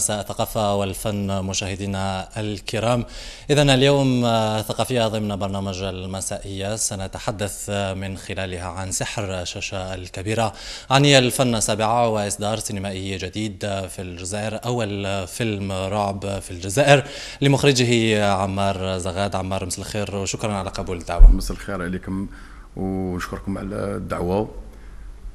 مساء الثقافة والفن مشاهدينا الكرام إذا اليوم آه، ثقافية ضمن برنامج المسائية سنتحدث آه، من خلالها عن سحر شاشة الكبيرة عن الفن السابعة وإصدار سينمائي جديد آه، في الجزائر أول فيلم رعب في الجزائر لمخرجه عمار زغاد عمار مساء الخير وشكرا على قبول الدعوة مساء الخير عليكم ونشكركم على الدعوة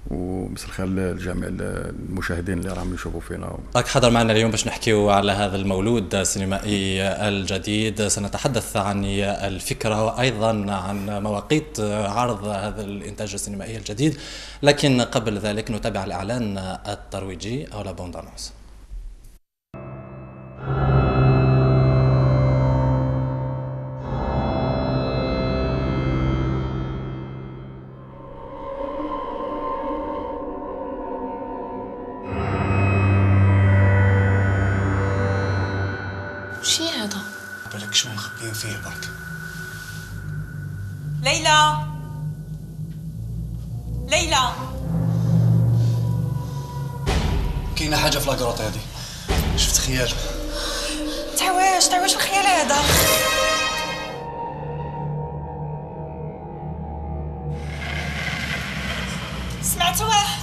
ومساء الخير لجميع المشاهدين اللي راهم يشوفوا فينا راك حضر معنا اليوم باش نحكيو على هذا المولود السينمائي الجديد سنتحدث عن الفكره وايضا عن مواقيت عرض هذا الانتاج السينمائي الجديد لكن قبل ذلك نتابع الاعلان الترويجي او لا بوند ليلى ليلى كاينه حاجه في لاكروط هادي شفت خيال تعواش تعواش الخيال هذا سمعتوه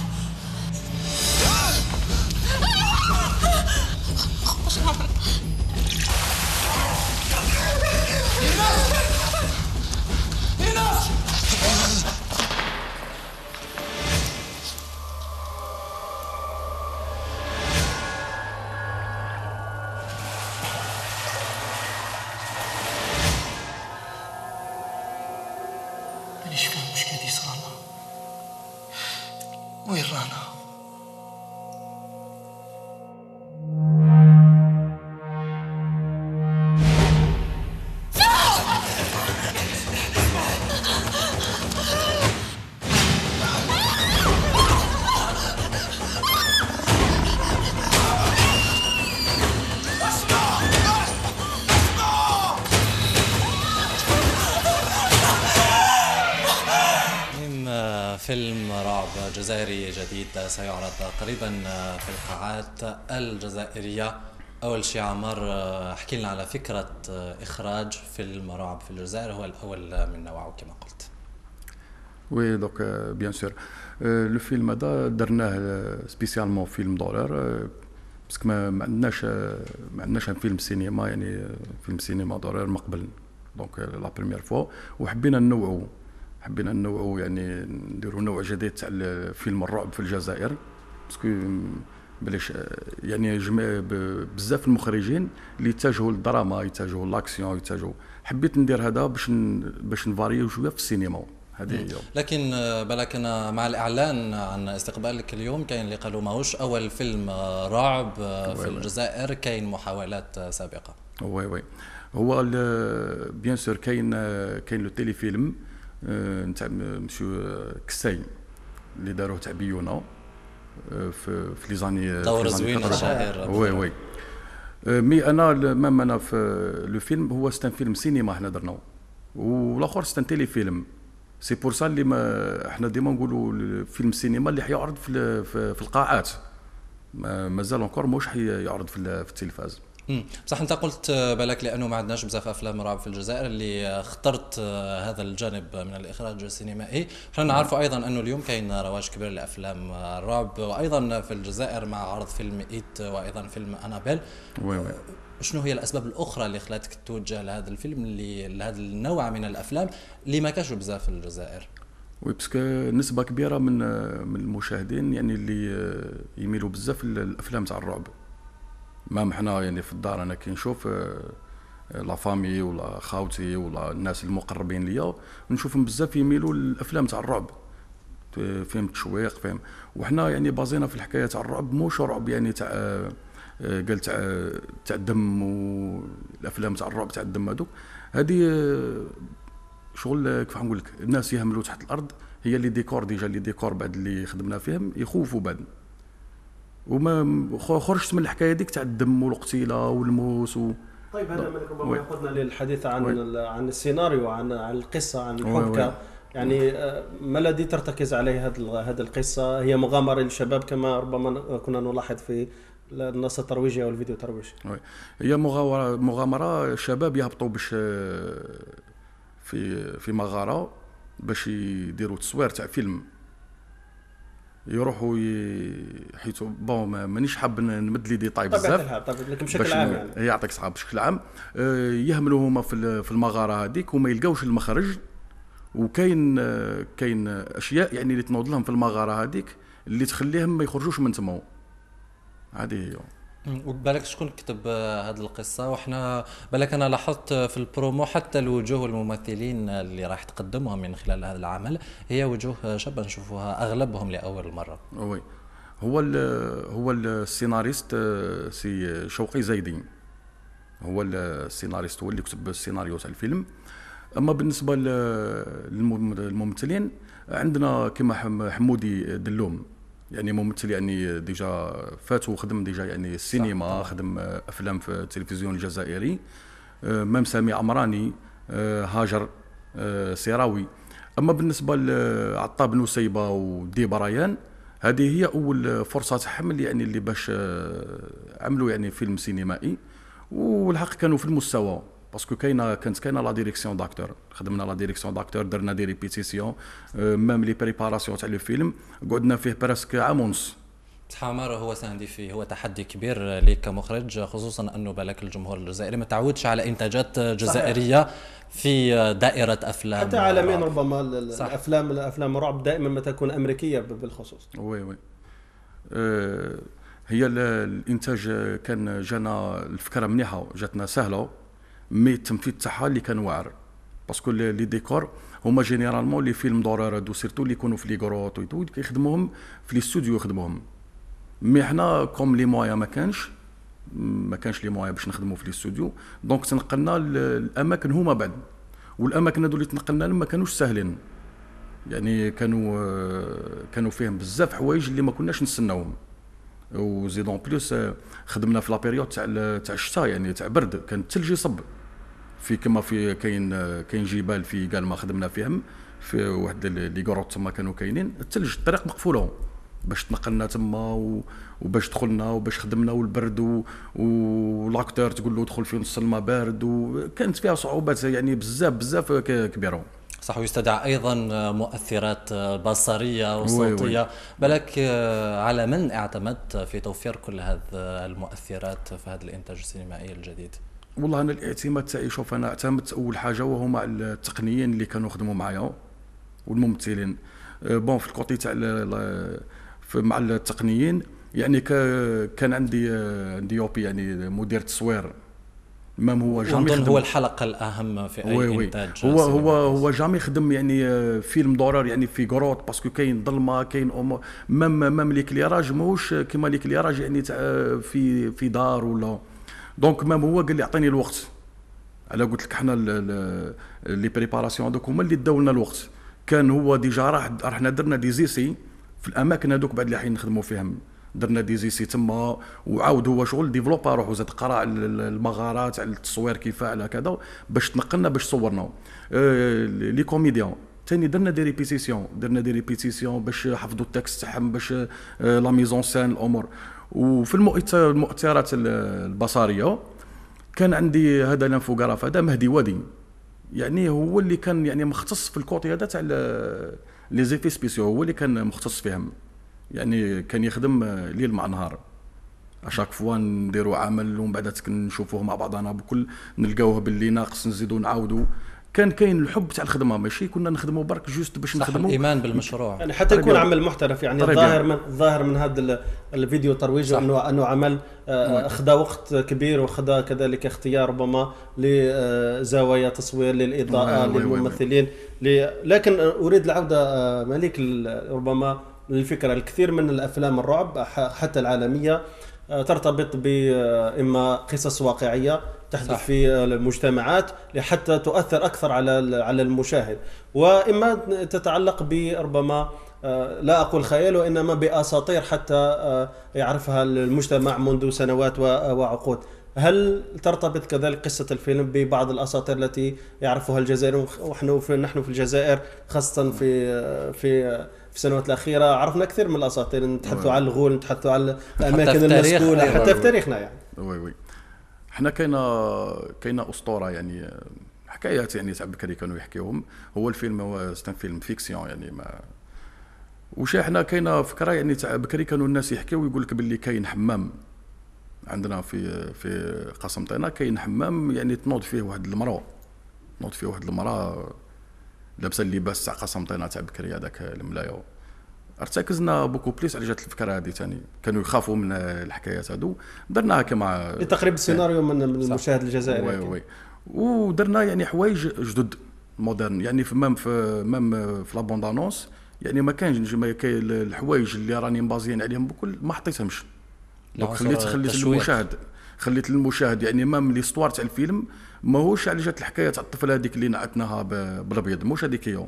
فيلم رعب جزائري جديد سيعرض قريبا في القاعات الجزائرية أول شيء عمار احكي لنا على فكرة إخراج فيلم رعب في الجزائر هو الأول من نوعه كما قلت وي دونك بيان سور لو فيلم هذا درناه سبيسيالمون فيلم دولار باسكو ما عندناش ما عندناش فيلم سينما يعني فيلم سينما دولار ما قبل دونك لا بروميير فوا وحبينا نوعو حبينا انه يعني نديروا نوع جديد تاع فيلم الرعب في الجزائر باسكو بلاش يعني بزاف المخرجين اللي يتجهوا للدراما يتجهوا لاكسيون يتجهوا حبيت ندير هذا باش باش نفاريو شويه في السينما هذه هي لكن بالك انا مع الاعلان عن استقبالك اليوم كاين اللي قالوا ماهوش اول فيلم رعب في الجزائر كاين محاولات سابقه وي وي هو بيان سور كاين كاين لو تيليفيلم آه، نتاع مسيو آه، كساي اللي داروه تاع بيونا آه، في في لي زاني دور زوين الشاعر وي وي مي انا ميم انا في لو فيلم هو ستان فيلم سينما حنا درنا والاخر ستان تيلي فيلم سي بور سا اللي ما حنا ديما نقولوا فيلم سينما اللي حيعرض في, في, القاعات مازال اونكور موش حيعرض في التلفاز بصح انت قلت بالك لانه ما عندناش بزاف افلام رعب في الجزائر اللي اخترت هذا الجانب من الاخراج السينمائي حنا نعرفوا ايضا انه اليوم كاين رواج كبير لافلام الرعب وايضا في الجزائر مع عرض فيلم ايت وايضا فيلم انابيل وي وي أه، شنو هي الاسباب الاخرى اللي خلاتك توجه لهذا الفيلم اللي لهذا النوع من الافلام اللي ما كانش بزاف في الجزائر وي باسكو نسبه كبيره من من المشاهدين يعني اللي آه، يميلوا بزاف للافلام تاع الرعب مام حنا يعني في الدار انا كي نشوف آه، آه، لا فامي ولا خاوتي ولا الناس المقربين ليا نشوفهم بزاف يميلوا للافلام تاع الرعب فيهم تشويق فيهم وحنا يعني بازينا في الحكايه تاع الرعب موش رعب يعني تاع آه، قال تاع تاع الدم والافلام تاع الرعب تاع الدم هذوك هذه شغل كيف نقول لك الناس يهملوا تحت الارض هي اللي ديكور ديجا اللي ديكور بعد اللي خدمنا فيهم يخوفوا بعد وما خرجت من الحكايه ديك تاع الدم والقتيله والموس و... طيب هذا منك ربما ياخذنا للحديث عن عن السيناريو عن عن القصه عن الحبكه يعني آه، ما الذي ترتكز عليه هذه القصه هي مغامره للشباب كما ربما كنا نلاحظ في النص الترويجي او الفيديو الترويجي هي مغامره مغامره شباب يهبطوا باش آه، في في مغاره باش يديروا تصوير تاع فيلم يروحوا ي... حيث بون مانيش حاب نمد لي ديطاي بزاف لكن بشكل عام يعني. يعطيك صحاب بشكل عام آه، يهملوا هما في المغاره هذيك وما يلقاوش المخرج وكاين آه، كاين اشياء يعني اللي تنوض لهم في المغاره هذيك اللي تخليهم ما يخرجوش من تما هذه هي وبالك شكون كتب هذه آه، القصه وحنا بالك انا لاحظت آه، في البرومو حتى الوجوه الممثلين اللي راح تقدمهم من خلال هذا العمل هي وجوه شابه نشوفوها اغلبهم لاول مره وي هو الـ هو السيناريست آه، سي شوقي زايدين هو السيناريست هو اللي كتب السيناريو تاع الفيلم اما بالنسبه للممثلين عندنا كما حمودي دلوم يعني ممثل يعني ديجا فات وخدم ديجا يعني السينما خدم آه، افلام في التلفزيون الجزائري آه، مام سامي عمراني آه، هاجر سيراوي اما بالنسبه لعطاب نسيبه ودي بريان هذه هي اول فرصه تحمل يعني اللي باش عملوا يعني فيلم سينمائي والحق كانوا في المستوى باسكو كاينه كانت كاينه لا ديريكسيون داكتور خدمنا لا ديريكسيون داكتور درنا دي ريبيتيسيون ميم لي بريباراسيون تاع لو فيلم قعدنا فيه برسك عام ونص تحامر هو ساندي فيه هو تحدي كبير ليك كمخرج خصوصا انه بالك الجمهور الجزائري ما تعودش على انتاجات جزائريه في دائره افلام حتى عالميا ربما الافلام الافلام الرعب دائما ما تكون امريكيه بالخصوص وي وي آه، هي الانتاج كان جانا الفكره مليحه جاتنا سهله مي التمثيل تاعها اللي كان واعر باسكو لي ديكور هما جينيرالمون لي فيلم دورار دو سيرتو اللي يكونوا في لي غروت ويتو يخدموهم في لي ستوديو يخدموهم مي حنا كوم لي مويا ما كانش ما كانش لي مويا باش نخدموا في لي ستوديو دونك تنقلنا الاماكن هما بعد والاماكن هذو اللي تنقلنا لهم ما كانوش ساهلين يعني كانوا كانوا فيهم بزاف حوايج اللي ما كناش نستناوهم اون بلوس خدمنا في لابيريود تاع تاع الشتاء يعني تاع برد كان الثلج يصب في كما في كاين كاين جبال في قال ما خدمنا فيهم في واحد لي كروت تما كانوا كاينين الثلج الطريق مقفوله باش تنقلنا تما وباش دخلنا وباش خدمنا والبرد ولاكتور تقول له دخل في نص الماء بارد وكانت فيها صعوبات يعني بزاف بزاف كبيره صح ويستدعى ايضا مؤثرات بصريه وصوتيه بالك على من اعتمدت في توفير كل هذه المؤثرات في هذا الانتاج السينمائي الجديد؟ والله انا الاعتماد تاعي شوف انا اعتمدت اول حاجه وهما التقنيين اللي كانوا خدموا معايا والممثلين بون أه، في الكوتي تاع مع التقنيين يعني كان عندي أه، عندي يوبي يعني مدير تصوير مام هو جامي خدم هو الحلقه الاهم في اي وي انتاج هو هو هو جامي خدم يعني أه، فيلم دورر يعني في كروت باسكو كاين ظلمه كاين امور مام مام ليكليراج ماهوش كيما ليكليراج يعني تاع في في دار ولا دونك مام هو قال لي اعطيني الوقت على قلت لك حنا لي بريباراسيون هذوك هما اللي داو لنا الوقت كان هو ديجا راح رحنا درنا دي زيسي في الاماكن هذوك بعد اللي حين نخدموا فيهم درنا دي زيسي تما وعاود هو شغل ديفلوبا روحو زاد قرا على المغارات على التصوير كيف على كذا باش تنقلنا باش صورنا اه لي كوميديان ثاني درنا دي ريبيتيسيون درنا دي ريبيتيسيون باش حفظوا التكست تاعهم باش اه لا ميزون سان الامور وفي المؤتمرات البصريه كان عندي هذا الانفوغراف هذا مهدي وادي يعني هو اللي كان يعني مختص في الكوتي هذا تاع لي زيفي سبيسيو هو اللي كان مختص فيهم يعني كان يخدم ليل مع نهار اشاك فوا نديرو عمل ومن بعد نشوفوه مع بعضنا بكل نلقاوه باللي ناقص نزيدو نعاودو كان كاين الحب تاع الخدمه ماشي كنا نخدموا برك جوست باش نخدموا الايمان بالمشروع يعني حتى يكون عمل محترف يعني الظاهر من الظاهر من هذا الفيديو ترويج انه انه عمل آه، خدا وقت كبير وخدا كذلك اختيار ربما لزوايا آه، تصوير للاضاءه آه، للممثلين لكن اريد العوده مليك ربما للفكره الكثير من الافلام الرعب حتى العالميه ترتبط باما قصص واقعيه تحدث صح. في المجتمعات لحتى تؤثر اكثر على على المشاهد واما تتعلق بربما آه، لا اقول خيال وانما باساطير حتى آه، يعرفها المجتمع منذ سنوات وعقود هل ترتبط كذلك قصة الفيلم ببعض الأساطير التي يعرفها الجزائر ونحن في نحن في الجزائر خاصة في آه، في في السنوات الأخيرة عرفنا كثير من الأساطير نتحدثوا على الغول نتحدثوا على الأماكن المسكونة حتى في تاريخنا يعني وي وي حنا كاينه كاينه اسطوره يعني حكايات يعني تاع بكري كانوا يحكيوهم هو الفيلم هو ستان فيلم فيكسيون يعني ما وش حنا كاينه فكره يعني تاع بكري كانوا الناس يحكيو ويقول لك باللي كاين حمام عندنا في في قسمطينه كاين حمام يعني تنوض فيه واحد المراه تنوض فيه واحد المراه لابسه اللباس تاع قسمطينه تاع بكري هذاك الملايو ارتكزنا بوكو بليس على جات الفكره هذه ثاني كانوا يخافوا من الحكايات هذو درناها كما تقريبا السيناريو من المشاهد الجزائري وي وي ودرنا يعني حوايج جدد مودرن يعني في مام في مام في لابوندانونس يعني ما كانش ما كاين الحوايج اللي راني مبازيين عليهم بكل ما حطيتهمش خليت خليت المشاهد خليت للمشاهد يعني مام ليستوار تاع الفيلم ماهوش على جات الحكايه تاع الطفله هذيك اللي نعتناها بالابيض مش هذيك هي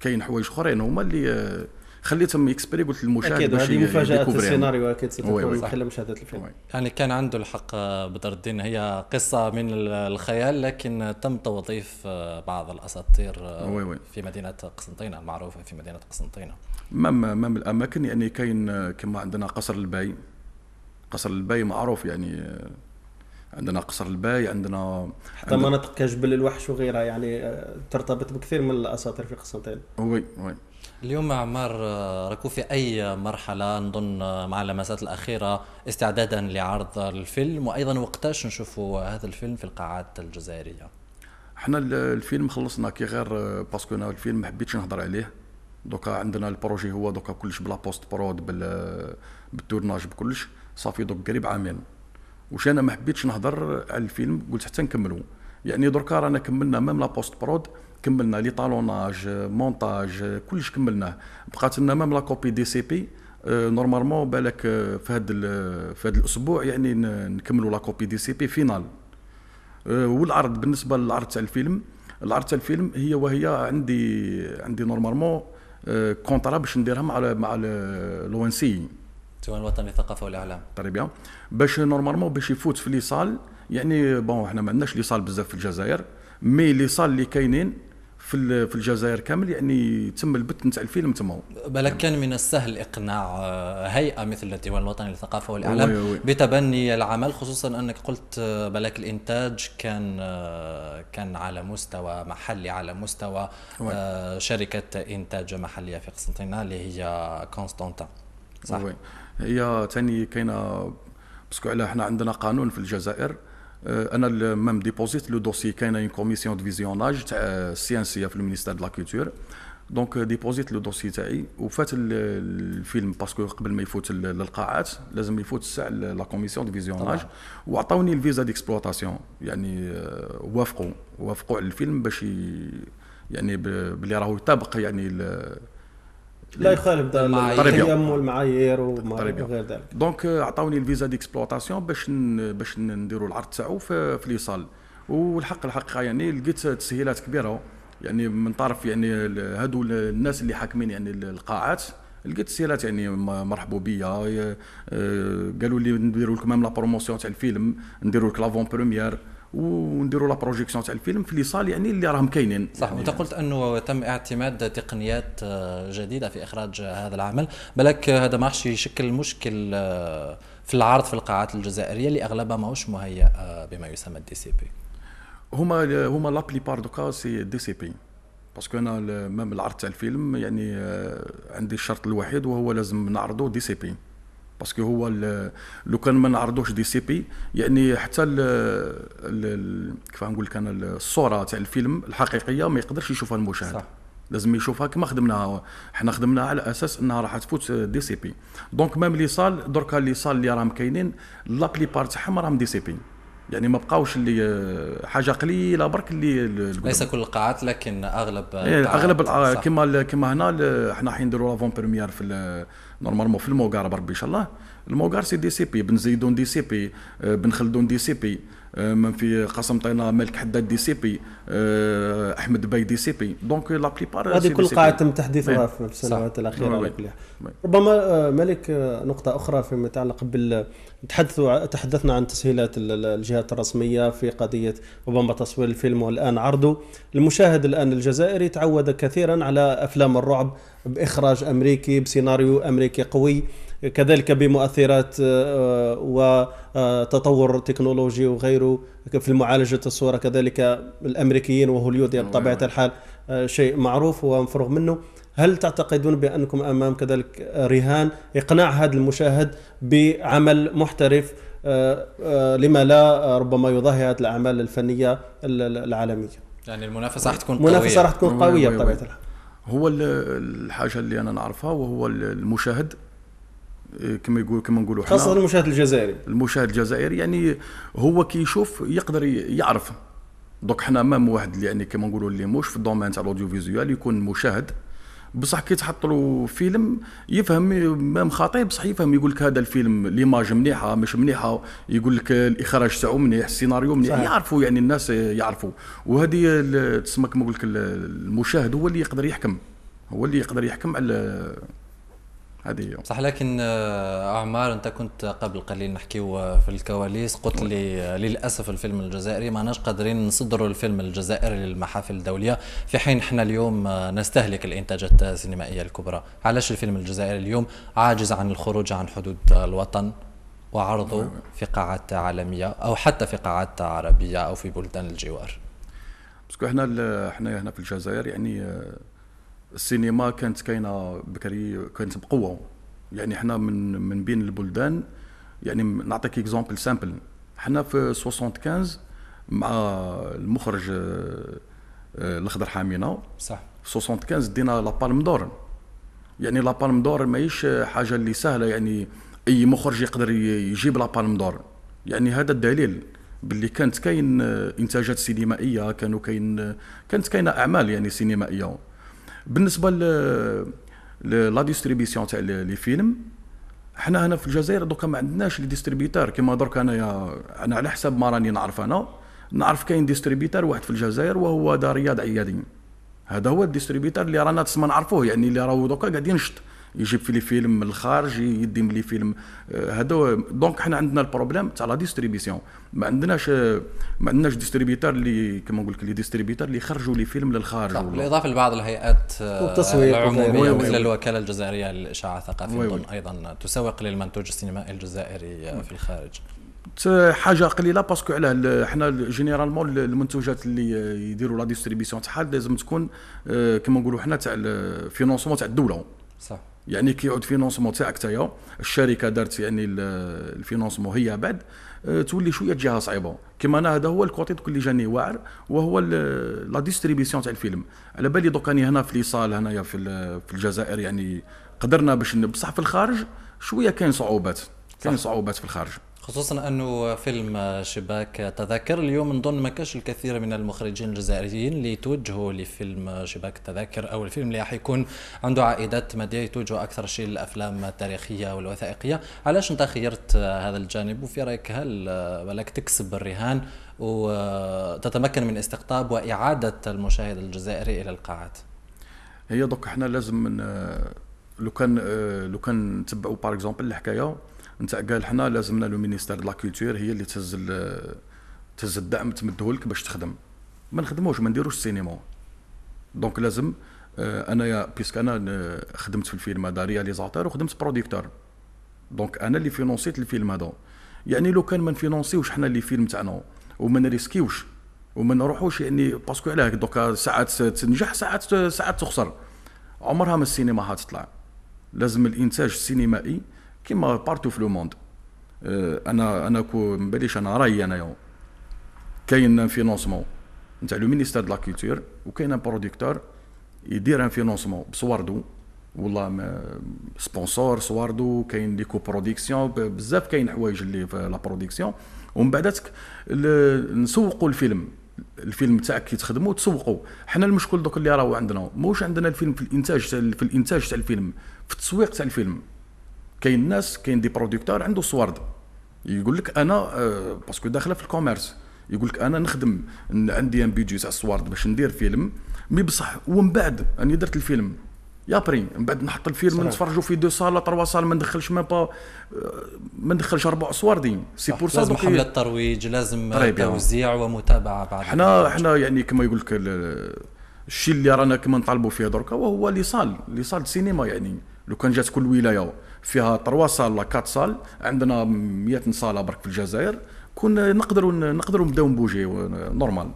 كاين حوايج اخرين هما اللي خليتهم يكسبري قلت للمشاهد اكيد هذه مفاجاه السيناريو اكيد ستكون صح الا مشاهده الفيلم وي. يعني كان عنده الحق بدر الدين هي قصه من الخيال لكن تم توظيف آه، بعض الاساطير آه، وي وي. في مدينه قسنطينه المعروفه في مدينه قسنطينه مام مام الاماكن يعني كاين آه، كما عندنا قصر الباي قصر الباي معروف يعني عندنا قصر الباي عندنا حتى عندنا مناطق كجبل الوحش وغيرها يعني ترتبط بكثير من الاساطير في قسنطين وي وي اليوم عمار راكو في اي مرحله نظن مع اللمسات الاخيره استعدادا لعرض الفيلم وايضا وقتاش نشوفوا هذا الفيلم في القاعات الجزائريه احنا الفيلم خلصنا كي غير باسكو انا الفيلم ما حبيتش نهضر عليه دوكا عندنا البروجي هو دوكا كلش بلا بوست برود بال بالتورناج بكلش صافي دوك قريب عامين واش انا ما حبيتش نهضر على الفيلم قلت حتى نكملوا يعني دركا رانا كملنا مام لا بوست برود كملنا لي طالوناج مونتاج كلش كملناه بقات لنا مام لا كوبي دي سي بي آه، نورمالمون بالك آه، في هذا في هذا الاسبوع يعني نكملوا لا كوبي دي سي بي فينال آه، والعرض بالنسبه للعرض تاع الفيلم العرض تاع الفيلم هي وهي عندي عندي نورمالمون كونترا باش نديرها مع الـ مع لو ان سي سواء الوطني للثقافه والاعلام طري بيان باش نورمالمون باش يفوت في لي صال يعني بون حنا ما عندناش لي صال بزاف في الجزائر مي لي صال اللي كاينين في في الجزائر كامل يعني تم البث نتاع الفيلم تما بالك كان من السهل اقناع آه، هيئه مثل الديوان الوطني للثقافه والاعلام بتبني العمل خصوصا انك قلت آه، بلك الانتاج كان آه، كان على مستوى محلي على مستوى أوي. شركه انتاج محليه في قسنطينه اللي هي كونستانتا صح أوي. هي ثاني كاينه باسكو على حنا عندنا قانون في الجزائر Euh, انا ميم ديبوزيت لو دوسي كاينه اون كوميسيون دو فيزيوناج تاع السيانسيه في المينيستير دو لا كولتور دونك ديبوزيت لو دوسي تاعي وفات الفيلم باسكو قبل ما يفوت للقاعات لازم يفوت الساعه لا كوميسيون دو فيزيوناج وعطاوني الفيزا ديكسبلوطاسيون يعني euh, وافقوا وافقوا على الفيلم باش يعني بلي راهو يطابق يعني لا يخالف القيم طيب، والمعايير طيب، وغير ذلك دونك عطاوني الفيزا ديكسبلوطاسيون باش باش نديروا العرض تاعو في, لي ليصال والحق الحقيقه يعني لقيت تسهيلات كبيره يعني من طرف يعني هادو الناس اللي حاكمين يعني القاعات لقيت تسهيلات يعني مرحبوا بيا آه، آه، قالوا لي نديروا لكم لا بروموسيون تاع الفيلم نديروا لك لافون بروميير ونديروا لا بروجيكسيون تاع الفيلم في لي صال يعني اللي راهم كاينين صح يعني وانت قلت انه تم اعتماد تقنيات آه، جديده في اخراج آه، هذا العمل بلك آه، هذا ما راحش يشكل مشكل في العرض في القاعات الجزائريه اللي اغلبها ماهوش مهيئ بما يسمى الدي سي بي هما هما لا بار دوكا سي دي سي بي باسكو انا مام العرض تاع الفيلم يعني عندي الشرط الوحيد وهو لازم نعرضه دي سي بي باسكو هو لو كان ما نعرضوش دي سي بي يعني حتى كيف نقول لك انا الصوره تاع الفيلم الحقيقيه ما يقدرش يشوفها المشاهد صح. لازم يشوفها كما خدمناها حنا خدمناها على اساس انها راح تفوت دي سي بي دونك ميم لي صال دركا لي صال اللي راهم كاينين لا بار تاعهم راهم دي سي بي يعني ما بقاوش اللي حاجه قليله برك اللي ليس كل القاعات لكن اغلب يعني اغلب كما كما هنا حنا حين نديروا لافون بريمير في نورمالمون في الموغار بربي ان شاء الله الموغار سي دي سي بي بن زيدون دي سي بي آه، بن خلدون دي سي بي من في قسم طينا مالك حداد دي سي بي آه، احمد باي دي سي بي دونك لا بليبار هذه كل قاعه تم تحديثها في السنوات الاخيره ربما آه، مالك آه، نقطه اخرى فيما يتعلق بال تحدثوا تحدثنا عن تسهيلات الجهات الرسميه في قضيه ربما تصوير الفيلم والان عرضه المشاهد الان الجزائري تعود كثيرا على افلام الرعب باخراج امريكي بسيناريو امريكي قوي كذلك بمؤثرات آه، آه، وتطور تكنولوجي وغيره في معالجة الصورة كذلك الأمريكيين وهوليود بطبيعة نعم. الحال آه، شيء معروف ومفروغ منه هل تعتقدون بأنكم أمام كذلك رهان إقناع هذا المشاهد بعمل محترف لما لا ربما يضاهي هذه الأعمال الفنية العالمية يعني المنافسة راح تكون قوية المنافسة راح تكون قوية بطبيعة الحال هو الحاجة اللي أنا نعرفها وهو المشاهد إيه، كما يقول كما نقولوا خاصه المشاهد الجزائري المشاهد الجزائري يعني هو كي يشوف يقدر يعرف دوك حنا مام واحد يعني كما نقولوا اللي موش في الدومين تاع الاوديو فيزيوال يكون مشاهد بصح كي تحط له فيلم يفهم مام خاطئ بصح يفهم يقول لك هذا الفيلم ليماج مليحه مش مليحه يقول لك الاخراج تاعو منيح السيناريو منيح يعرفوا يعني الناس يعرفوا وهذه تسمى كما نقول لك المشاهد هو اللي يقدر يحكم هو اللي يقدر يحكم على هذه هي صح لكن آه، عمار انت كنت قبل قليل نحكيو آه، في الكواليس قلت لي آه، للاسف الفيلم الجزائري ما ناش قادرين نصدروا الفيلم الجزائري للمحافل الدوليه في حين احنا اليوم نستهلك الانتاجات السينمائيه الكبرى علاش الفيلم الجزائري اليوم عاجز عن الخروج عن حدود الوطن وعرضه نعم. في قاعات عالميه او حتى في قاعات عربيه او في بلدان الجوار باسكو احنا احنا هنا في الجزائر يعني السينما كانت كاينه بكري كانت بقوه يعني حنا من من بين البلدان يعني نعطيك اكزومبل سامبل حنا في 75 مع المخرج آه، الاخضر حامينا صح 75 دينا لا بالم دور يعني لا بالم دور ماهيش حاجه اللي سهله يعني اي مخرج يقدر يجيب لا بالم دور يعني هذا الدليل باللي كانت كاين انتاجات سينمائيه كانوا كاين كانت كاينه اعمال يعني سينمائيه بالنسبه ل لا ديستريبيسيون تاع لي فيلم حنا هنا في الجزائر دوكا ما عندناش لي ديستريبيتور كيما درك انايا انا على حسب ما راني نعرف انا نعرف كاين ديستريبيتور واحد في الجزائر وهو دار رياض عيادين هذا هو الديستريبيتور اللي رانا تسمى نعرفوه يعني اللي راهو دوكا قاعدين ينشط يجيب في لي فيلم من الخارج يديم لي فيلم هذا آه، دونك حنا عندنا البروبليم تاع لا ديستريبيسيون ما عندناش ما عندناش ديستريبيتور اللي كما نقول لك لي ديستريبيتور اللي يخرجوا لي فيلم للخارج طيب، بالاضافه لبعض الهيئات آه، العموميه مثل الوكاله الجزائريه للاشاعه الثقافيه ايضا تسوق للمنتوج السينمائي الجزائري آه، في الخارج حاجه قليله باسكو علاه حنا جينيرالمون المنتوجات اللي يديروا لا ديستريبيسيون تاعها لازم تكون كما نقولوا حنا تاع الفينونسمون تاع الدوله صح يعني كيعود فينونسمون تاعك تايا الشركه دارت يعني الفينونسمون هي بعد آه، تولي شويه جهه صعيبه كما انا هذا هو الكوتي اللي جاني واعر وهو لا ديستريبيسيون تاع الفيلم على بالي دوك راني هنا في ليصال هنايا في في الجزائر يعني قدرنا باش بصح في الخارج شويه كاين صعوبات كاين صعوبات في الخارج خصوصا انه فيلم شباك تذاكر اليوم نظن ما كاش الكثير من المخرجين الجزائريين اللي توجهوا لفيلم شباك تذاكر او الفيلم اللي راح يكون عنده عائدات ماديه يتوجهوا اكثر شيء للافلام التاريخيه والوثائقيه علاش انت خيرت هذا الجانب وفي رايك هل بالك تكسب الرهان وتتمكن من استقطاب واعاده المشاهد الجزائري الى القاعات هي دوك احنا لازم لو كان لو كان نتبعوا باغ اكزومبل الحكايه نتاع قال حنا لازمنا لو مينيستير دو لا كولتور هي اللي تهز تهز الدعم تمدهولك باش تخدم ما نخدموش ما نديروش السينما دونك لازم آه، انايا بيسك انا آه، خدمت في الفيلم هذا رياليزاتور وخدمت بروديكتور دونك انا اللي فينونسيت الفيلم هذا يعني لو كان ما نفينونسيوش حنا اللي فيلم تاعنا وما نريسكيوش وما نروحوش يعني باسكو علاه دوكا ساعات تنجح ساعات ساعات تخسر عمرها ما السينما هتطلع لازم الانتاج السينمائي كيما بارتو في لو موند أه، انا انا كو مباليش انا رايي انا يوم كاين فينونسمون نتاع لو مينيستير دو لا كولتور وكاين ان بروديكتور يدير ان فينونسمون بصواردو ولا سبونسور صواردو كاين لي كو بروديكسيون بزاف كاين حوايج اللي في لا بروديكسيون ومن بعد نسوقوا الفيلم الفيلم تاعك كي تخدموا تسوقوا حنا المشكل دوك اللي راهو عندنا موش عندنا الفيلم في الانتاج في الانتاج تاع الفيلم في التسويق تاع الفيلم كاين ناس كاين دي بروديكتور عنده صوارد يقول لك انا آه، باسكو داخله في الكوميرس يقول لك انا نخدم عندي ان بيجي تاع الصوارد باش ندير فيلم مي بصح ومن بعد اني درت الفيلم يا بري من بعد نحط الفيلم نتفرجوا في دو سال تروا سال ما ندخلش ما با آه، ما ندخلش اربع صواردين سي بور سا لازم حمله ترويج لازم طيب، توزيع ومتابعه بعد حنا حنا يعني كما يقول لك الشيء اللي رانا كما نطالبوا فيه دركا وهو لي صال لي صال سينما يعني لو كان جات كل ولايه فيها 3 سال ولا 4 سال عندنا 100 صاله برك في الجزائر كنا نقدروا نقدروا نبداو نبوجي نورمال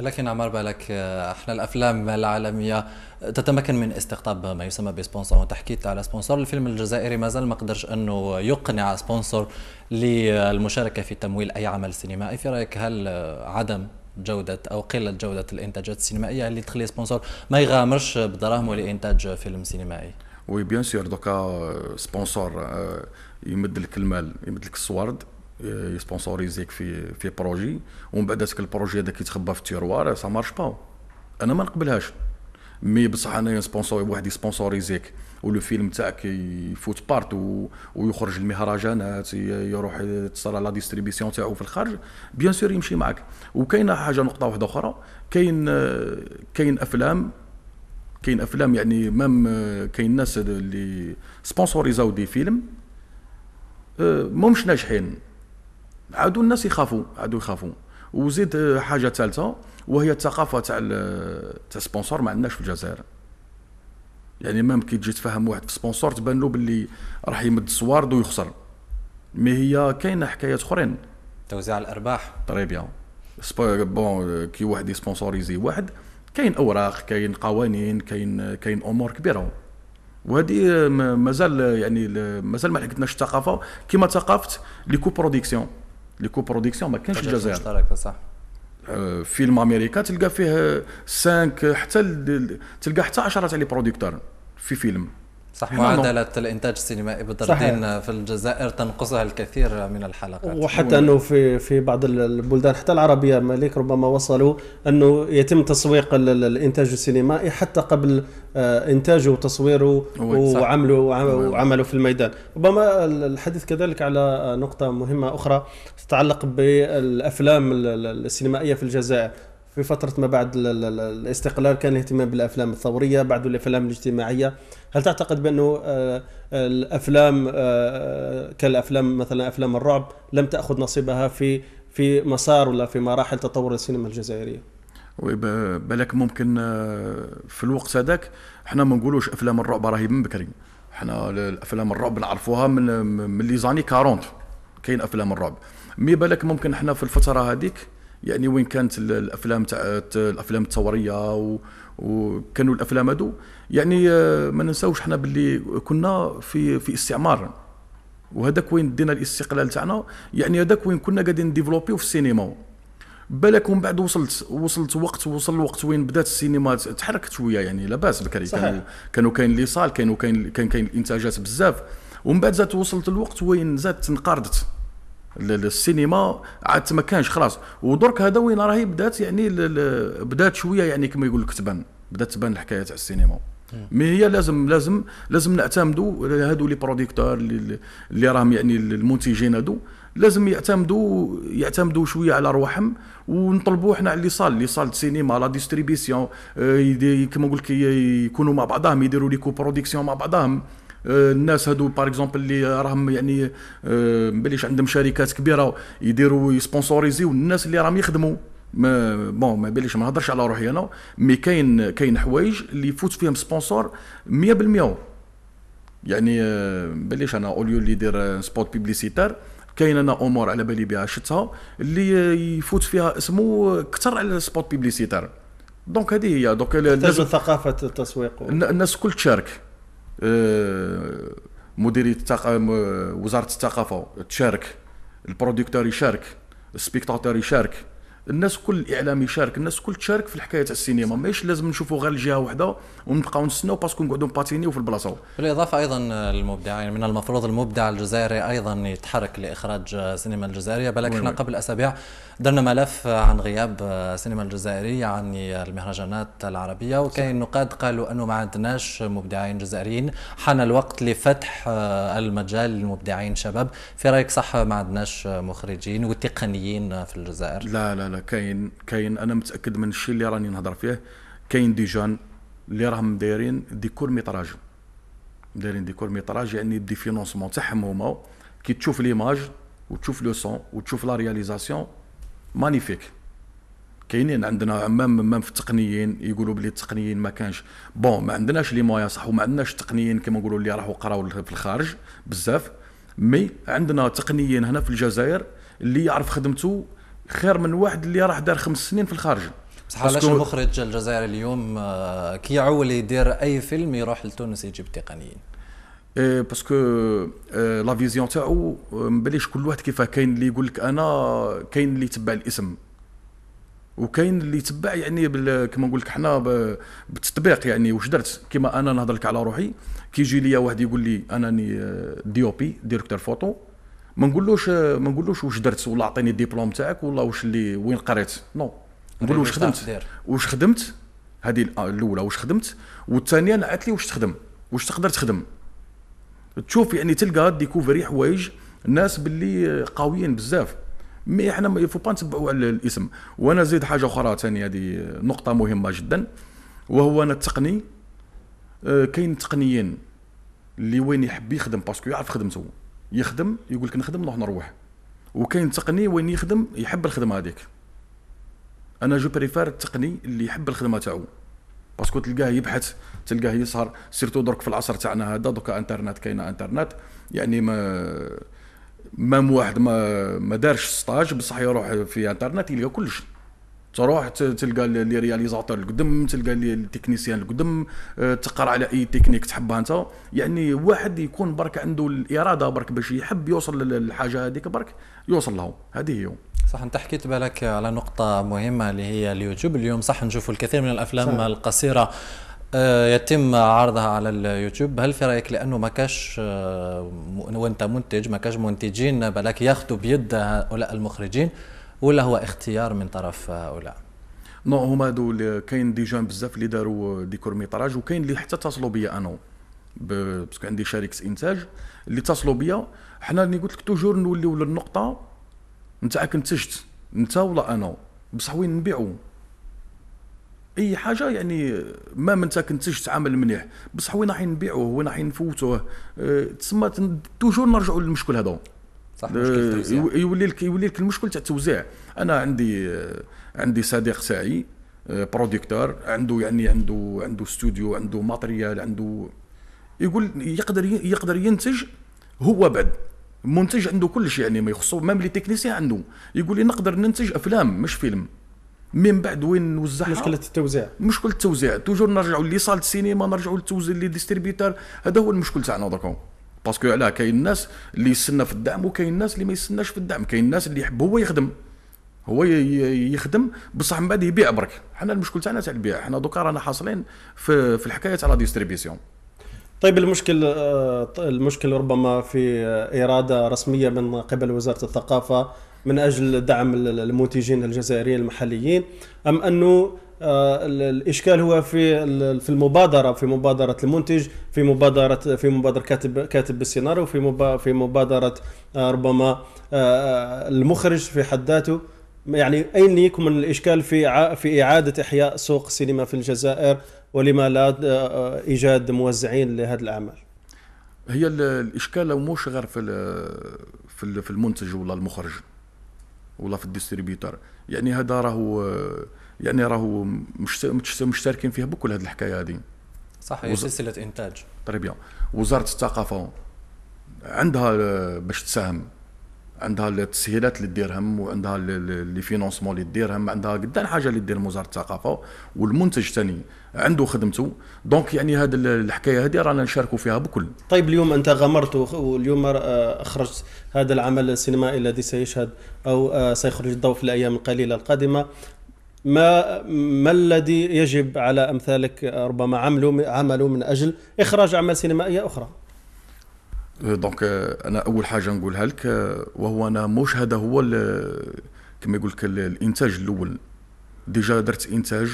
لكن عمار بالك احنا الافلام العالميه تتمكن من استقطاب ما يسمى بسبونسر وانت حكيت على سبونسر الفيلم الجزائري مازال ما قدرش انه يقنع سبونسر للمشاركه في تمويل اي عمل سينمائي في رايك هل عدم جودة أو قلة جودة الإنتاجات السينمائية اللي تخلي سبونسر ما يغامرش بدراهمه لإنتاج فيلم سينمائي وي بيان سور دوكا آه، سبونسور آه، يمد لك المال يمد لك السوارد آه، يسبونسوريزيك في في بروجي ومن بعد هذاك البروجي هذا كيتخبى في التيروار سا مارش با انا ما نقبلهاش مي بصح انا سبونسور واحد يسبونسوريزيك ولو فيلم تاعك يفوت بارت و... ويخرج المهرجانات يروح يتصل على ديستريبيسيون تاعو في الخارج بيان سور يمشي معك وكاينه حاجه نقطه واحده اخرى كاين كاين افلام كاين افلام يعني مام آه، كاين ناس اللي سبونسوريزاو دي فيلم آه، مهمش ناجحين عادوا الناس يخافوا عادوا يخافوا وزيد آه، حاجه ثالثه وهي الثقافه تاع تاع سبونسور ما عندناش في الجزائر يعني مام كي تجي تفهم واحد في سبونسور تبان له باللي راح يمد صوارد ويخسر مي هي كاينه حكايات اخرين توزيع الارباح طري بيان بون كي واحد يسبونسوريزي واحد كاين اوراق كاين قوانين كاين كاين امور كبيره وهذه مازال يعني مازال ما لحقتناش الثقافه كما ثقافه لي كو برودكسيون لي كو برودكسيون ما كانش الجزائر صح آه، فيلم امريكا تلقى فيه 5 حتى تلقى حتى 10 تاع لي بروديكتور في فيلم صح معادلة الإنتاج السينمائي بالدرجتين في الجزائر تنقصها الكثير من الحلقات وحتى أنه في في بعض البلدان حتى العربية مليك ربما وصلوا أنه يتم تسويق الإنتاج السينمائي حتى قبل آه، إنتاجه وتصويره وعمله وعمله في الميدان ربما الحديث كذلك على نقطة مهمة أخرى تتعلق بالأفلام السينمائية في الجزائر في فترة ما بعد الاستقلال كان الاهتمام بالأفلام الثورية بعد الأفلام الاجتماعية هل تعتقد بانه آه، آه، الافلام آه، كالافلام مثلا افلام الرعب لم تاخذ نصيبها في في مسار ولا في مراحل تطور السينما الجزائريه؟ بالك ممكن في الوقت هذاك احنا ما نقولوش افلام الرعب راهي من بكري احنا الافلام الرعب نعرفوها من من لي زاني 40 كاين افلام الرعب مي بالك ممكن احنا في الفتره هذيك يعني وين كانت الافلام تاع الافلام الثوريه وكانوا الافلام هذو يعني آه، ما ننساوش حنا باللي كنا في في استعمار وهذاك وين دينا الاستقلال تاعنا يعني هذاك وين كنا قاعدين ديفلوبيو في السينما بالك ومن بعد وصلت وصلت وقت وصل الوقت وين بدات السينما تحركت شويه يعني لاباس بكري كانوا كانوا كاين لي صال كانوا كاين كان كاين الانتاجات بزاف ومن بعد زاد وصلت الوقت وين زاد تنقرضت السينما عاد ما كانش خلاص ودرك هذا وين راهي بدات يعني بدات شويه يعني كما يقول لك تبان بدات تبان الحكايه تاع السينما مي هي لازم لازم لازم نعتمدوا هادو لي بروديكتور اللي راهم يعني المنتجين هادو لازم يعتمدوا يعتمدوا شويه على رواحهم ونطلبوا حنا على لي صال لي صال سينما لا ديستريبيسيون آه، كيما نقول لك يكونوا مع بعضهم يديروا لي كوبروديكسيون مع بعضهم آه، الناس هادو باغ اكزومبل اللي راهم يعني آه، مباليش عندهم شركات كبيره يديروا يسبونسوريزيو الناس اللي راهم يخدموا ما بون ما باليش ما نهضرش على روحي انا مي كاين كاين حوايج اللي يفوت فيهم سبونسور 100% يعني آه، باليش انا اوليو اللي يدير سبوت بيبليسيتار كاين انا امور على بالي بها شتها اللي يفوت فيها اسمه اكثر على سبوت بيبليسيتار دونك هذه هي دونك لازم ثقافه التسويق الناس الكل تشارك آه، مديريه التق... آه، وزاره الثقافه تشارك البروديكتور يشارك السبيكتاتور يشارك الناس كل الاعلام يشارك الناس كل تشارك في الحكايه تاع السينما ماشي لازم نشوفوا غير الجهه وحده ونبقاو نستناو باسكو نقعدوا باتينيو في البلاصه بالاضافه ايضا المبدع يعني من المفروض المبدع الجزائري ايضا يتحرك لاخراج السينما الجزائريه بالك احنا قبل اسابيع درنا ملف عن غياب السينما الجزائريه عن المهرجانات العربيه وكاين نقاد قالوا انه ما عندناش مبدعين جزائريين حان الوقت لفتح المجال للمبدعين شباب في رايك صح ما عندناش مخرجين وتقنيين في الجزائر لا لا لا كاين كاين انا متاكد من الشيء اللي راني نهضر فيه كاين دي جون اللي راهم دايرين دي كور ميطراج دايرين دي كور ميطراج يعني دي فينونسمون تاعهم هما كي تشوف ليماج وتشوف لو سون وتشوف لا رياليزاسيون مانيفيك كاينين عندنا مام مام في التقنيين يقولوا بلي التقنيين ما كانش بون ما عندناش لي مويا صح وما عندناش تقنيين كما نقولوا اللي راحوا قراو في الخارج بزاف مي عندنا تقنيين هنا في الجزائر اللي يعرف خدمته خير من واحد اللي راح دار خمس سنين في الخارج بصح علاش المخرج الجزائري اليوم آه، كيعول يدير اي فيلم يروح لتونس يجيب تقنيين إيه، باسكو آه، لا فيزيون تاعو آه، مباليش كل واحد كيفاه كاين اللي يقول لك انا كاين اللي يتبع الاسم وكاين اللي يتبع يعني كما نقول لك حنا بالتطبيق يعني واش درت كيما انا نهضر لك على روحي كي يجي واحد يقول لي انني ديوبي ديريكتور فوتو ما نقولوش ما نقولوش واش درت ولا اعطيني الدبلوم تاعك ولا واش اللي وين قريت نو نقول واش خدمت واش خدمت هذه آه، الاولى واش خدمت والثانيه نعت لي واش تخدم واش تقدر تخدم تشوف يعني تلقى ديكوفري حوايج الناس باللي قويين بزاف مي احنا ما يفو با نتبعوا على الاسم وانا زيد حاجه اخرى ثاني هذه نقطه مهمه جدا وهو انا التقني آه، كاين تقنيين اللي وين يحب يخدم باسكو يعرف خدمته يخدم يقول لك نخدم نروح نروح وكاين تقني وين يخدم يحب الخدمه هذيك انا جو بريفار التقني اللي يحب الخدمه تاعو باسكو تلقاه يبحث تلقاه يسهر سيرتو درك في العصر تاعنا هذا دوكا انترنت كاينه انترنت يعني ما مام واحد ما ما دارش ستاج بصح يروح في انترنت يلقى كلش تروح تلقى لي رياليزاتور القدم تلقى لي التكنيسيان القدم آه، تقرا على اي تكنيك تحبها انت يعني واحد يكون برك عنده الاراده برك باش يحب يوصل للحاجه هذيك برك يوصل لهم هذه هي صح انت حكيت بالك على نقطه مهمه اللي هي اليوتيوب اليوم صح نشوفوا الكثير من الافلام صح. القصيره آه، يتم عرضها على اليوتيوب هل في رايك لانه ما كاش آه، وانت منتج ما كاش منتجين بلاك ياخذوا بيد هؤلاء المخرجين ولا هو اختيار من طرف هؤلاء نو هما دول كاين دي جون بزاف اللي داروا دي ميتراج وكاين اللي حتى اتصلوا بيا انا باسكو عندي شركه انتاج اللي اتصلوا بيا حنا اللي قلت لك توجور نوليو للنقطه نتاعك كنتجت انت ولا انا بصح وين نبيعو اي حاجه يعني ما من انت كنتجت تعامل مليح بصح وين راح نبيعوه وين راح نفوتوه أه، تسمى توجور نرجعوا للمشكل هذا صح مشكل يولي لك يولي لك المشكل تاع التوزيع انا عندي عندي صديق تاعي آه، بروديكتور عنده يعني عنده عنده استوديو عنده ماتريال عنده يقول يقدر يقدر ينتج هو بعد منتج عنده كل شيء يعني ما يخصو ميم لي تكنيسيان عنده يقول لي نقدر ننتج افلام مش فيلم من بعد وين نوزعها مشكله التوزيع مشكله التوزيع توجور نرجعوا لي صال السينما نرجعوا للتوزيع ديستريبيتور هذا هو المشكل تاعنا دركا باسكو علاه كاين الناس اللي يستنى في الدعم وكاين الناس اللي ما يستناش في الدعم كاين الناس اللي يحب هو يخدم هو يخدم بصح من بعد يبيع برك حنا المشكل تاعنا تاع البيع حنا دوكا رانا حاصلين في في الحكايه تاع لا ديستريبيسيون طيب المشكل المشكل ربما في اراده رسميه من قبل وزاره الثقافه من اجل دعم المنتجين الجزائريين المحليين ام انه آه، الاشكال هو في في المبادره في مبادره المنتج في مبادره في مبادره كاتب كاتب السيناريو في في مبادره آه، ربما آه، المخرج في حد ذاته يعني اين يكمن الاشكال في في اعاده احياء سوق السينما في الجزائر ولما لا ايجاد موزعين لهذه الاعمال هي الاشكال مش غير في في المنتج ولا المخرج ولا في الديستريبيوتر يعني هذا راهو يعني راهو مشتركين فيها بكل هذه الحكايه هذه صح هي وز... سلسله انتاج طري بيان وزاره الثقافه عندها باش تساهم عندها التسهيلات اللي ديرهم وعندها لي فينونسمون اللي ديرهم عندها قد حاجه اللي دير وزاره الثقافه والمنتج ثاني عنده خدمته دونك يعني هذه الحكايه هذه رانا نشاركوا فيها بكل طيب اليوم انت غمرت واليوم آه، اخرجت هذا العمل السينمائي الذي سيشهد او آه، سيخرج الضوء في الايام القليله القادمه ما ما الذي يجب على امثالك ربما عملوا عملوا من اجل اخراج اعمال سينمائيه اخرى؟ دونك euh, euh, انا اول حاجه نقولها لك آه، وهو انا مش هذا هو كما يقول لك الانتاج الاول ديجا درت انتاج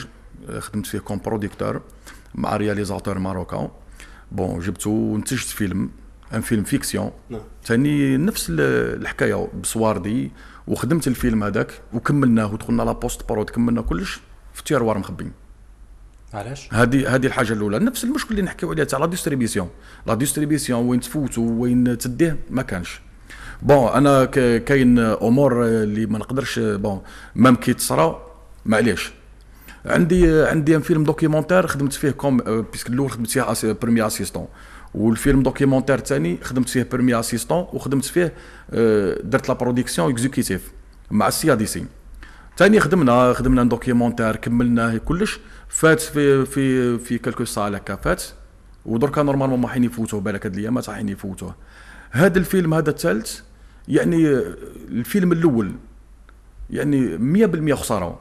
آه، خدمت فيه كوم بروديكتور مع رياليزاتور ماروكان بون جبتو ونتجت فيلم ان فيلم فيكسيون ثاني نفس الحكايه بصواردي وخدمت الفيلم هذاك وكملناه ودخلنا لا بوست برود كملنا كلش في التيروار مخبين علاش هذه هذه الحاجه الاولى نفس المشكل اللي نحكيو عليه تاع لا ديستريبيسيون لا ديستريبيسيون وين تفوتو وين تديه ما كانش بون انا كاين امور اللي ما نقدرش بون مام كي تصرا معليش عندي عندي ان فيلم دوكيومونتير خدمت فيه كوم بيسك الاول خدمت فيه بريمي اسيستون والفيلم دوكيمونتير الثاني خدمت فيه برمي اسيستون وخدمت فيه آه، درت لا برودكسيون اكزيكيتيف مع السي دي سي ثاني خدمنا خدمنا دوكيمونتير كملناه كلش فات في في في كلكو سال هكا فات ودركا نورمالمون ما حين يفوتوه بالك هاد الايامات راحين يفوتوه هذا الفيلم هذا الثالث يعني آه، الفيلم الاول يعني 100% خساره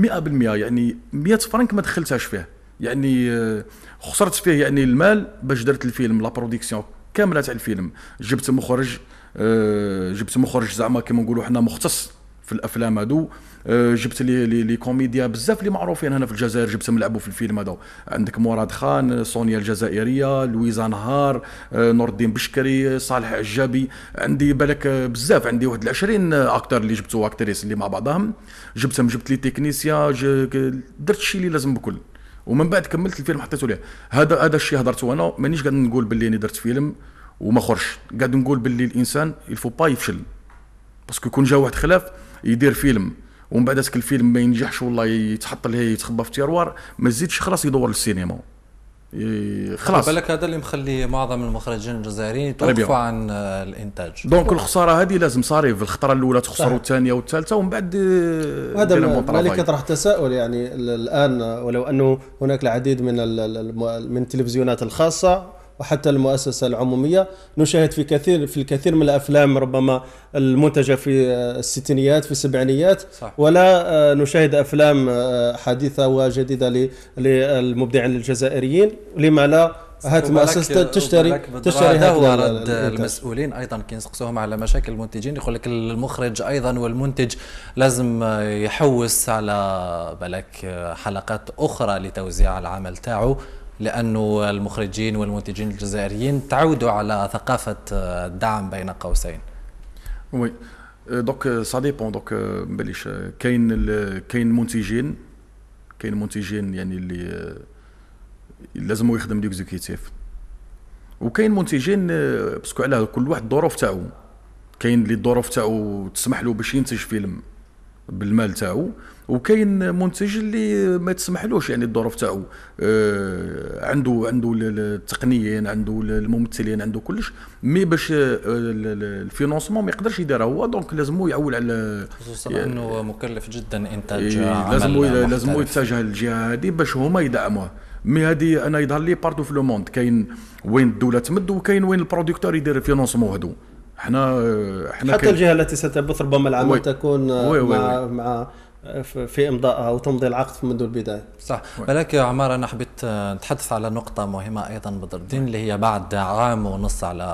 100% يعني 100 فرنك ما دخلتهاش فيه يعني آه، خسرت فيه يعني المال باش درت الفيلم لا برودكسيون كامله تاع الفيلم جبت مخرج آه، جبت مخرج زعما كما نقولوا حنا مختص في الافلام هادو آه، جبت لي لي, لي كوميديا بزاف اللي معروفين هنا في الجزائر جبتهم لعبوا في الفيلم هذا عندك مراد خان سونيا الجزائريه لويزا نهار نور الدين بشكري صالح عجابي عندي بالك بزاف عندي واحد 20 اكتر اللي جبتو اكتريس اللي مع بعضهم جبتهم جبت لي تكنيسيا درت الشيء اللي لازم بكل ومن بعد كملت الفيلم حطيته ليه هذا هذا الشيء هضرته انا مانيش قاعد نقول باللي انا درت فيلم وما خرجش قاعد نقول باللي الانسان الفو با يفشل باسكو يكون جا واحد خلاف يدير فيلم ومن بعد الفيلم ما ينجحش والله يتحط ليه يتخبى في تيروار ما زيدش خلاص يدور للسينما خلاص بالك هذا اللي مخلي معظم المخرجين الجزائريين يتوقفوا عن الانتاج دونك الخساره هذه لازم صاري في الخطره الاولى تخسروا الثانيه والثالثه ومن بعد آه، هذا مالك يطرح تساؤل يعني الان ولو انه هناك العديد من من التلفزيونات الخاصه وحتى المؤسسة العمومية نشاهد في كثير في الكثير من الأفلام ربما المنتجة في الستينيات في السبعينيات صح. ولا آه، نشاهد أفلام آه، حديثة وجديدة للمبدعين الجزائريين لما لا هات مؤسسه تشتري تشتري هذا رد المسؤولين ايضا كي على مشاكل المنتجين يقول لك المخرج ايضا والمنتج لازم آه، يحوس على بالك حلقات اخرى لتوزيع العمل تاعو لأنه المخرجين والمنتجين الجزائريين تعودوا على ثقافة آه، الدعم بين قوسين وي دونك سا ديبون دونك مباليش كاين كاين منتجين كاين منتجين يعني اللي آه، لازم يخدم ليكزيكيتيف وكاين منتجين آه، باسكو علاه كل واحد الظروف تاعو كاين اللي الظروف تاعو تسمح له باش ينتج فيلم بالمال تاعو وكاين منتج اللي ما تسمحلوش يعني الظروف تاعو آه عنده عنده التقنيين عنده الممثلين عنده كلش مي باش آه، الفينونسمون ما يقدرش يديرها هو دونك لازمو يعول على خصوصا يعني انه مكلف جدا انتاج لازمو لازمو يتجه للجهه هذه باش هما يدعموه مي هذه انا يظهر لي بارتو في لو موند كاين وين الدوله تمد وكاين وين البروديكتور يدير الفينونسمون هذو احنا احنا حتى الجهه التي ستبث ربما العمل وي. تكون وي. وي. مع وي. مع في امضائها وتمضي العقد منذ البدايه. صح ولكن يا عمار انا حبيت نتحدث على نقطه مهمه ايضا بدر الدين اللي هي بعد عام ونص على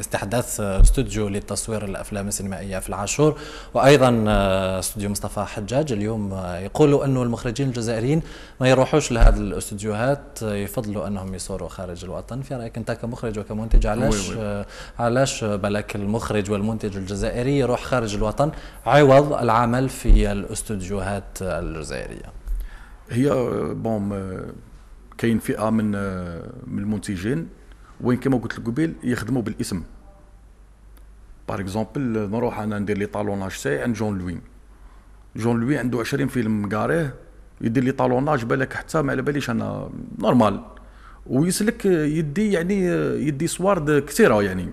استحداث استوديو لتصوير الافلام السينمائيه في العاشور وايضا آه، استوديو مصطفى حجاج اليوم آه، يقولوا انه المخرجين الجزائريين ما يروحوش لهذه الاستوديوهات آه، يفضلوا انهم يصوروا خارج الوطن في رايك انت كمخرج وكمنتج علاش علاش بلاك المخرج والمنتج الجزائري يروح خارج الوطن عوض العمل في الاستوديو التوجهات الجزائريه هي بون كاين فئه من من المنتجين وين كما قلت لك قبيل يخدموا بالاسم باغ اكزومبل نروح انا ندير لي طالوناج تاعي عند جون لوي جون لوي عنده 20 فيلم قاريه يدير لي طالوناج بالك حتى ما على باليش انا نورمال ويسلك يدي يعني يدي سوارد كثيره يعني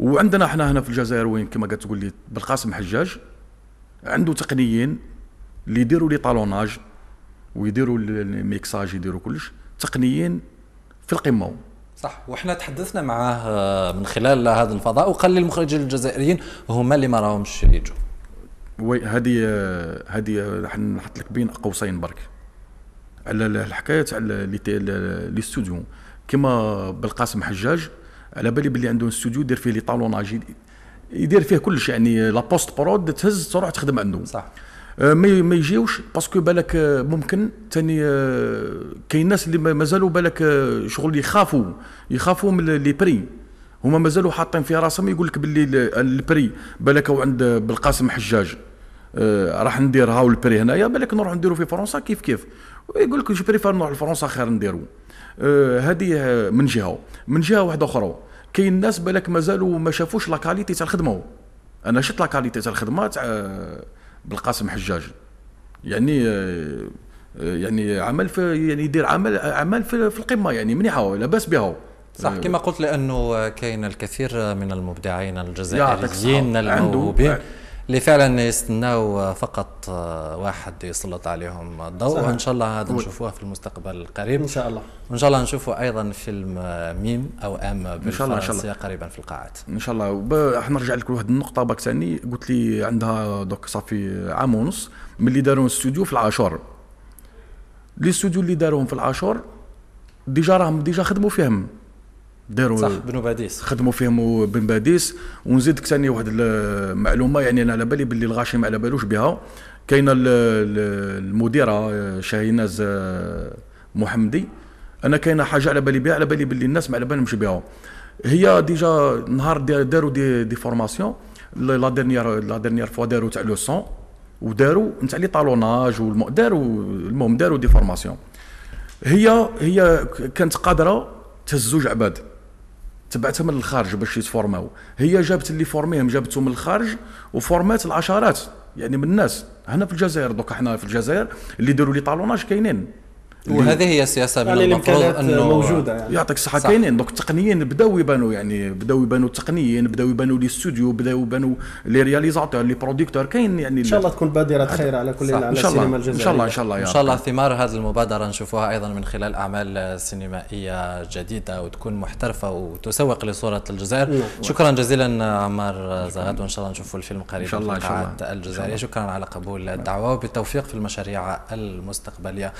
وعندنا احنا هنا في الجزائر وين كما قلت تقول لي بالقاسم حجاج عنده تقنيين اللي يديروا لي طالوناج ويديروا الميكساج يديروا كلش تقنيين في القمه صح وحنا تحدثنا معاه آه، من خلال هذا الفضاء وقال لي المخرجين الجزائريين هما اللي ما راهمش يجوا وي هذه آه، هذه آه، راح نحط لك بين قوسين برك على الحكايه تاع لي ستوديو كما بالقاسم حجاج على بالي بلي عندهم ستوديو يدير فيه لي طالوناج يدير فيه كلش يعني لا بوست برود تهز تروح تخدم عنده صح ما ما يجيوش باسكو بالك ممكن ثاني كاين ناس اللي مازالوا بالك شغل يخافوا يخافوا من لي بري هما مازالوا حاطين في راسهم يقول لك باللي البري بالك عند بالقاسم حجاج راح ندير هاو البري هنايا بالك نروح نديرو في فرنسا كيف كيف يقول لك جو بريفار نروح لفرنسا خير نديرو آه، هذه آه، من جهه من جهه واحده اخرى كاين ناس بالك مازالوا ما شافوش لا كاليتي تاع الخدمه انا شفت لا كاليتي تاع الخدمه تاع آه، بالقاسم حجاج يعني آه، آه، يعني عمل في يعني يدير عمل اعمال في, في القمه يعني منيحه لاباس بها صح آه، كما قلت لانه كاين الكثير من المبدعين الجزائريين الموهوبين اللي فعلا يستناو فقط واحد يسلط عليهم الضوء وان شاء الله هذا نشوفوه في المستقبل القريب ان شاء الله وان شاء الله نشوفوا ايضا فيلم ميم او ام ان شاء الله ان شاء الله قريبا في القاعات ان شاء الله راح نرجع لك لواحد النقطه باك ثاني قلت لي عندها دوك صافي عام ونص ملي داروا الاستوديو في العاشور لي استوديو اللي داروهم في العاشور ديجا راهم ديجا خدموا فيهم داروا صح بنو باديس خدموا فيهم بن باديس ونزيدك ثاني واحد المعلومه يعني انا على بالي باللي الغاشي ما على بالوش بها كاينه المديره شاهيناز آه، محمدي انا كاينه حاجه على بالي بها على بالي باللي الناس ما على بالهمش بها هي ديجا نهار داروا دي, دي فورماسيون لا ديرنيير لا ديرنيير فوا داروا تاع لو سون وداروا نتاع لي طالوناج داروا المهم داروا دي فورماسيون هي هي كانت قادره تهز زوج عباد تبعتها من الخارج باش يتفورماو هي جابت اللي فورميهم جابتهم من الخارج وفورمات العشرات يعني من الناس هنا في الجزائر دوكا حنا في الجزائر اللي داروا لي طالوناج كاينين وهذه هي السياسه من يعني المفروض انه موجوده يعني يعطيك الصحه كاينين دونك التقنيين بداو يبانوا يعني بداو يبانوا التقنيين بداو يبانوا لي ستوديو بداو يبانوا لي رياليزاتور لي بروديكتور كاين يعني ان شاء الله تكون بادره خير على كل على السينما الجزائريه ان شاء الله ان شاء الله ان شاء الله ثمار هذه المبادره نشوفوها ايضا من خلال اعمال سينمائيه جديده وتكون محترفه وتسوق لصوره الجزائر نعم. شكرا جزيلا عمار زغاد وان شاء الله نشوفوا الفيلم قريبا ان شاء الله في القاعات الجزائريه شكرا على قبول الدعوه وبالتوفيق في المشاريع المستقبليه